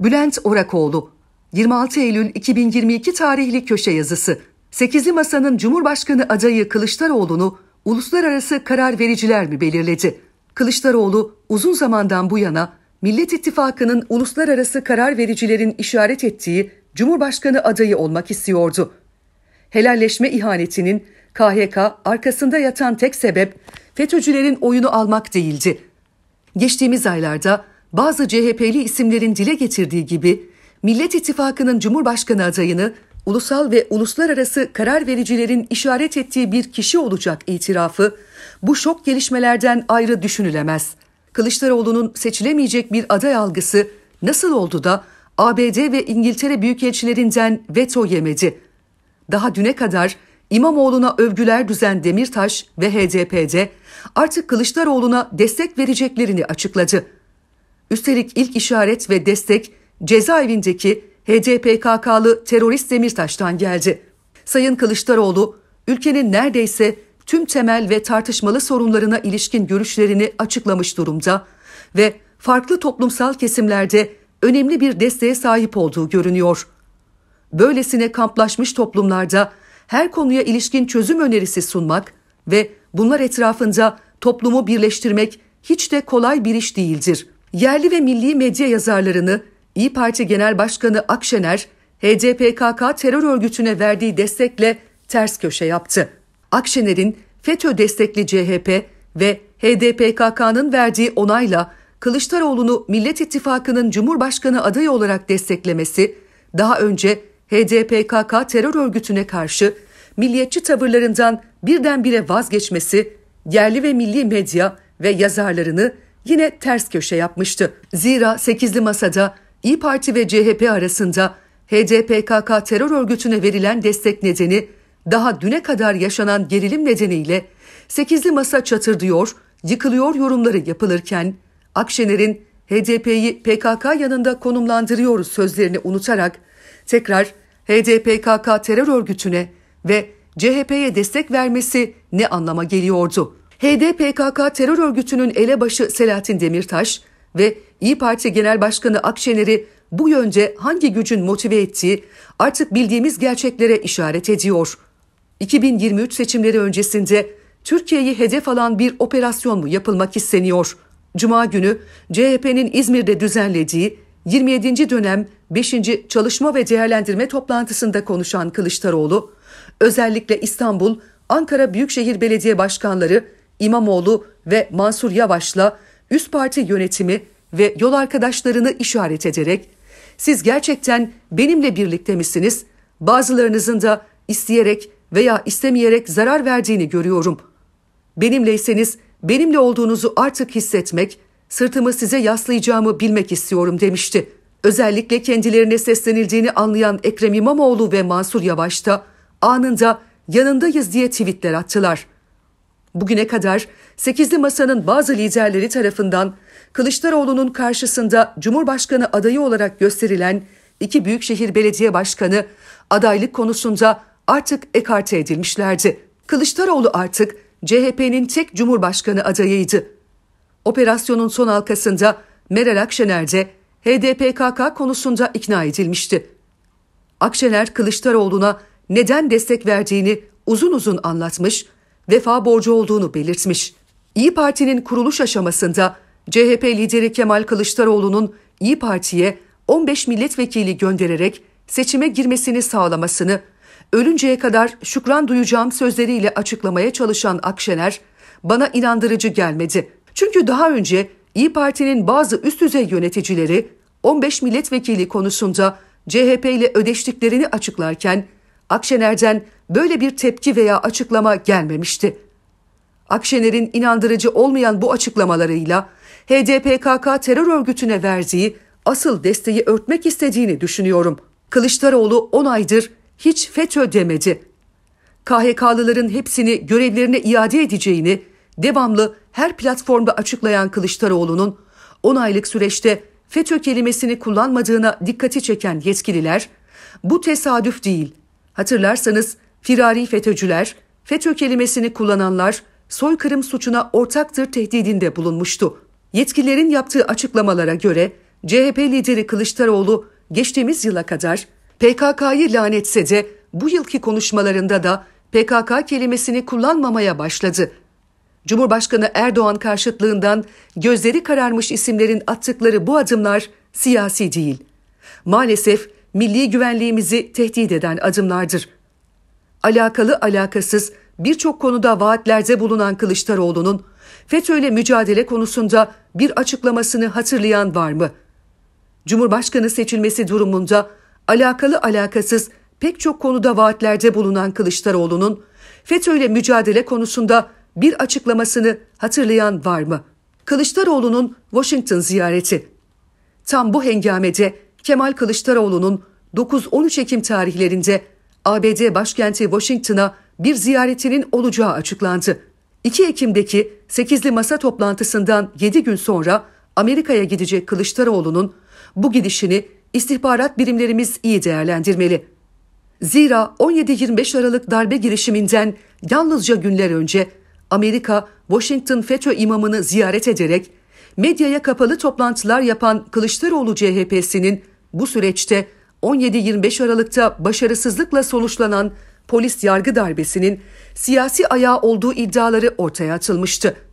Bülent Orakoğlu 26 Eylül 2022 tarihli köşe yazısı Sekizli Masa'nın Cumhurbaşkanı adayı Kılıçdaroğlu'nu uluslararası karar vericiler mi belirledi? Kılıçdaroğlu uzun zamandan bu yana Millet İttifakı'nın uluslararası karar vericilerin işaret ettiği Cumhurbaşkanı adayı olmak istiyordu. Helalleşme ihanetinin KHK arkasında yatan tek sebep FETÖ'cülerin oyunu almak değildi. Geçtiğimiz aylarda bazı CHP'li isimlerin dile getirdiği gibi Millet İttifakı'nın Cumhurbaşkanı adayını ulusal ve uluslararası karar vericilerin işaret ettiği bir kişi olacak itirafı bu şok gelişmelerden ayrı düşünülemez. Kılıçdaroğlu'nun seçilemeyecek bir aday algısı nasıl oldu da ABD ve İngiltere büyükelçilerinden veto yemedi? Daha düne kadar İmamoğlu'na övgüler düzen Demirtaş ve HDP'de artık Kılıçdaroğlu'na destek vereceklerini açıkladı. Üstelik ilk işaret ve destek cezaevindeki HDPKK'lı terörist Demirtaş'tan geldi. Sayın Kılıçdaroğlu, ülkenin neredeyse tüm temel ve tartışmalı sorunlarına ilişkin görüşlerini açıklamış durumda ve farklı toplumsal kesimlerde önemli bir desteğe sahip olduğu görünüyor. Böylesine kamplaşmış toplumlarda her konuya ilişkin çözüm önerisi sunmak ve bunlar etrafında toplumu birleştirmek hiç de kolay bir iş değildir.'' yerli ve milli medya yazarlarını İyi Parti Genel Başkanı Akşener, HDPKK terör örgütüne verdiği destekle ters köşe yaptı. Akşener'in FETÖ destekli CHP ve HDPKK'nın verdiği onayla Kılıçdaroğlu'nu Millet İttifakı'nın Cumhurbaşkanı adayı olarak desteklemesi, daha önce HDPKK terör örgütüne karşı milliyetçi tavırlarından birdenbire vazgeçmesi, yerli ve milli medya ve yazarlarını yine ters köşe yapmıştı. Zira 8'li masada İyi Parti ve CHP arasında HDPKK terör örgütüne verilen destek nedeni daha düne kadar yaşanan gerilim nedeniyle 8'li masa çatırdıyor, yıkılıyor yorumları yapılırken Akşener'in HDP'yi PKK yanında konumlandırıyoruz sözlerini unutarak tekrar HDPKK terör örgütüne ve CHP'ye destek vermesi ne anlama geliyordu? HDPKK terör örgütünün elebaşı Selahattin Demirtaş ve İyi Parti Genel Başkanı Akşener'i bu yönce hangi gücün motive ettiği artık bildiğimiz gerçeklere işaret ediyor. 2023 seçimleri öncesinde Türkiye'yi hedef alan bir operasyon mu yapılmak isteniyor? Cuma günü CHP'nin İzmir'de düzenlediği 27. dönem 5. çalışma ve değerlendirme toplantısında konuşan Kılıçdaroğlu, özellikle İstanbul, Ankara Büyükşehir Belediye Başkanları İmamoğlu ve Mansur Yavaş'la üst parti yönetimi ve yol arkadaşlarını işaret ederek siz gerçekten benimle birlikte misiniz? Bazılarınızın da isteyerek veya istemeyerek zarar verdiğini görüyorum. Benimleyseniz benimle olduğunuzu artık hissetmek, sırtımı size yaslayacağımı bilmek istiyorum demişti. Özellikle kendilerine seslenildiğini anlayan Ekrem İmamoğlu ve Mansur Yavaş da anında yanındayız diye tweetler attılar.'' Bugüne kadar sekizli masanın bazı liderleri tarafından Kılıçdaroğlu'nun karşısında Cumhurbaşkanı adayı olarak gösterilen iki büyükşehir belediye başkanı adaylık konusunda artık ekarte edilmişlerdi. Kılıçdaroğlu artık CHP'nin tek cumhurbaşkanı adayıydı. Operasyonun son halkasında Meral Akşener de HDPKK konusunda ikna edilmişti. Akşener Kılıçdaroğlu'na neden destek verdiğini uzun uzun anlatmış vefa borcu olduğunu belirtmiş. İyi Parti'nin kuruluş aşamasında CHP lideri Kemal Kılıçdaroğlu'nun İyi Parti'ye 15 milletvekili göndererek seçime girmesini sağlamasını ölünceye kadar şükran duyacağım sözleriyle açıklamaya çalışan Akşener bana inandırıcı gelmedi. Çünkü daha önce İyi Parti'nin bazı üst düzey yöneticileri 15 milletvekili konusunda CHP ile ödeştiklerini açıklarken Akşener'den böyle bir tepki veya açıklama gelmemişti. Akşener'in inandırıcı olmayan bu açıklamalarıyla HDPKK terör örgütüne verdiği asıl desteği örtmek istediğini düşünüyorum. Kılıçdaroğlu 10 aydır hiç FETÖ demedi. KHK'lıların hepsini görevlerine iade edeceğini devamlı her platformda açıklayan Kılıçdaroğlu'nun 10 aylık süreçte FETÖ kelimesini kullanmadığına dikkati çeken yetkililer bu tesadüf değil, Hatırlarsanız firari FETÖ'cüler, FETÖ kelimesini kullananlar soykırım suçuna ortaktır tehdidinde bulunmuştu. Yetkililerin yaptığı açıklamalara göre CHP lideri Kılıçdaroğlu geçtiğimiz yıla kadar PKK'yı lanetse de bu yılki konuşmalarında da PKK kelimesini kullanmamaya başladı. Cumhurbaşkanı Erdoğan karşıtlığından gözleri kararmış isimlerin attıkları bu adımlar siyasi değil. Maalesef milli güvenliğimizi tehdit eden adımlardır. Alakalı alakasız birçok konuda vaatlerde bulunan Kılıçdaroğlu'nun FETÖ'yle mücadele konusunda bir açıklamasını hatırlayan var mı? Cumhurbaşkanı seçilmesi durumunda alakalı alakasız pek çok konuda vaatlerde bulunan Kılıçdaroğlu'nun FETÖ'yle mücadele konusunda bir açıklamasını hatırlayan var mı? Kılıçdaroğlu'nun Washington ziyareti. Tam bu hengamede Kemal Kılıçdaroğlu'nun 9-13 Ekim tarihlerinde ABD başkenti Washington'a bir ziyaretinin olacağı açıklandı. 2 Ekim'deki 8'li masa toplantısından 7 gün sonra Amerika'ya gidecek Kılıçdaroğlu'nun bu gidişini istihbarat birimlerimiz iyi değerlendirmeli. Zira 17-25 Aralık darbe girişiminden yalnızca günler önce Amerika Washington FETÖ imamını ziyaret ederek medyaya kapalı toplantılar yapan Kılıçdaroğlu CHP'sinin bu süreçte 17-25 Aralık'ta başarısızlıkla sonuçlanan polis yargı darbesinin siyasi ayağı olduğu iddiaları ortaya atılmıştı.